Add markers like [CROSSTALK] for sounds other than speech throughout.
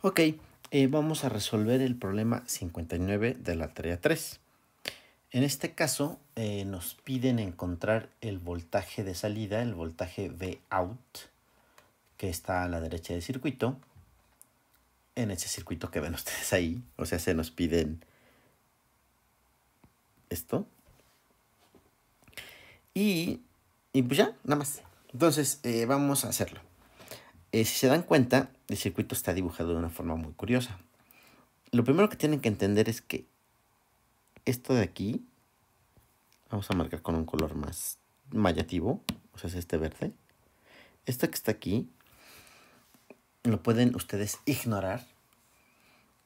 Ok, eh, vamos a resolver el problema 59 de la tarea 3. En este caso eh, nos piden encontrar el voltaje de salida, el voltaje out, que está a la derecha del circuito, en ese circuito que ven [LAUGHS] ustedes ahí. O sea, se nos piden esto. Y, y pues ya, nada más. Entonces, eh, vamos a hacerlo. Eh, si se dan cuenta, el circuito está dibujado de una forma muy curiosa. Lo primero que tienen que entender es que esto de aquí, vamos a marcar con un color más mallativo, o sea, es este verde. Esto que está aquí, lo pueden ustedes ignorar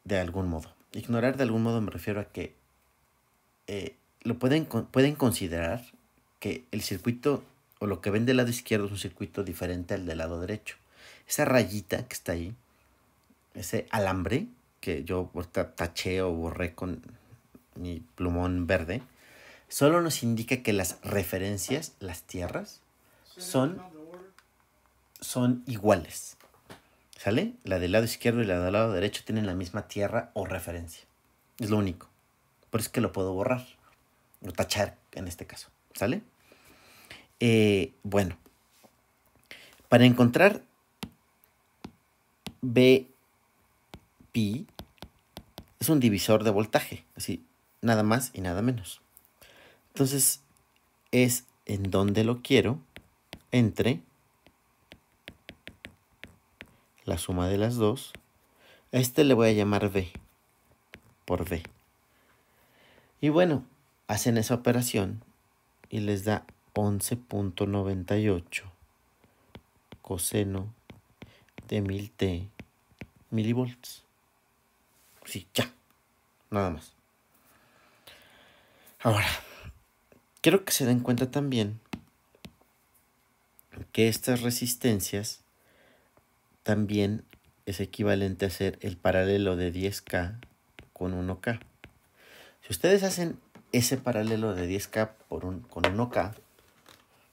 de algún modo. Ignorar de algún modo me refiero a que eh, lo pueden, pueden considerar que el circuito o lo que ven del lado izquierdo es un circuito diferente al del lado derecho esa rayita que está ahí, ese alambre que yo taché o borré con mi plumón verde, solo nos indica que las referencias, las tierras, son, son iguales. ¿Sale? La del lado izquierdo y la del lado derecho tienen la misma tierra o referencia. Es lo único. Por eso es que lo puedo borrar. O tachar en este caso. ¿Sale? Eh, bueno. Para encontrar pi es un divisor de voltaje, así, nada más y nada menos. Entonces, es en donde lo quiero entre la suma de las dos. A este le voy a llamar B, por B. Y bueno, hacen esa operación y les da 11.98 coseno de 1000 T milivolts. Sí, ya. Nada más. Ahora, quiero que se den cuenta también que estas resistencias también es equivalente a hacer el paralelo de 10K con 1K. Si ustedes hacen ese paralelo de 10K por un, con 1K,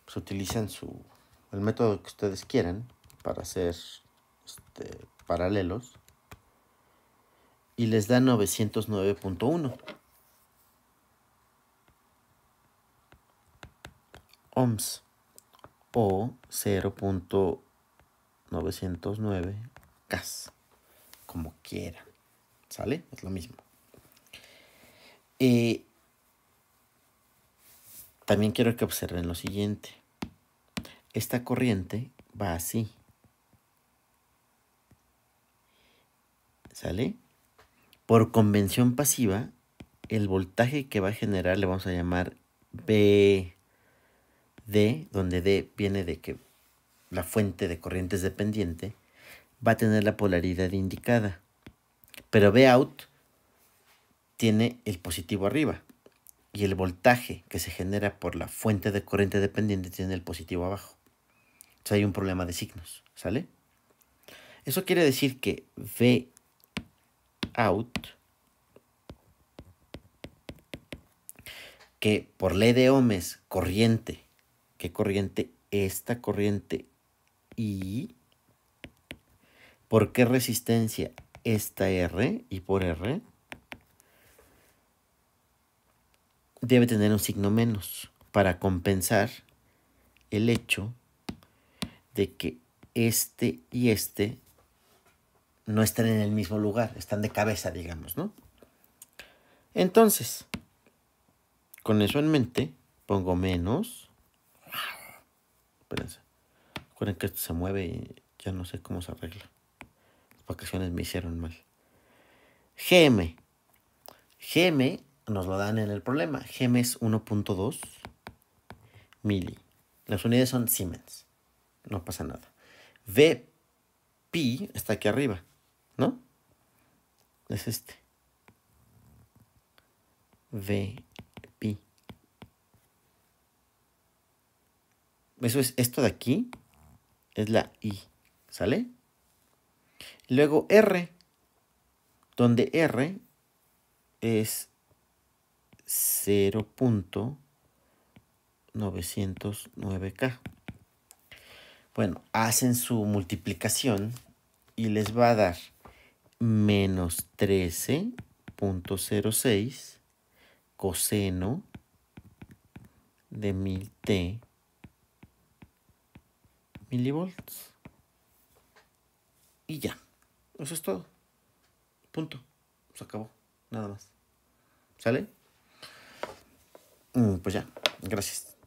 pues utilizan su, el método que ustedes quieran para hacer este, paralelos y les da 909.1 ohms o 0.909 cas, como quiera. ¿Sale? Es lo mismo. y también quiero que observen lo siguiente. Esta corriente va así. ¿Sale? Por convención pasiva, el voltaje que va a generar le vamos a llamar BD donde D viene de que la fuente de corriente es dependiente, va a tener la polaridad indicada. Pero Bout out tiene el positivo arriba y el voltaje que se genera por la fuente de corriente dependiente tiene el positivo abajo. Entonces hay un problema de signos, ¿sale? Eso quiere decir que V que por ley de es corriente, ¿qué corriente? Esta corriente y ¿por qué resistencia? Esta R y por R debe tener un signo menos para compensar el hecho de que este y este no están en el mismo lugar, están de cabeza, digamos, ¿no? Entonces, con eso en mente, pongo menos. Espérense. que esto se mueve y ya no sé cómo se arregla. Las vacaciones me hicieron mal. GM. GM nos lo dan en el problema. GM es 1.2 mili. Las unidades son Siemens. No pasa nada. VP está aquí arriba. ¿no? Es este. V, Eso es esto de aquí. Es la I. ¿Sale? Luego R. Donde R es 0.909K. Bueno, hacen su multiplicación y les va a dar menos 13.06 coseno de 1000t milivolts. Y ya. Eso es todo. Punto. Se acabó. Nada más. ¿Sale? Mm, pues ya. Gracias.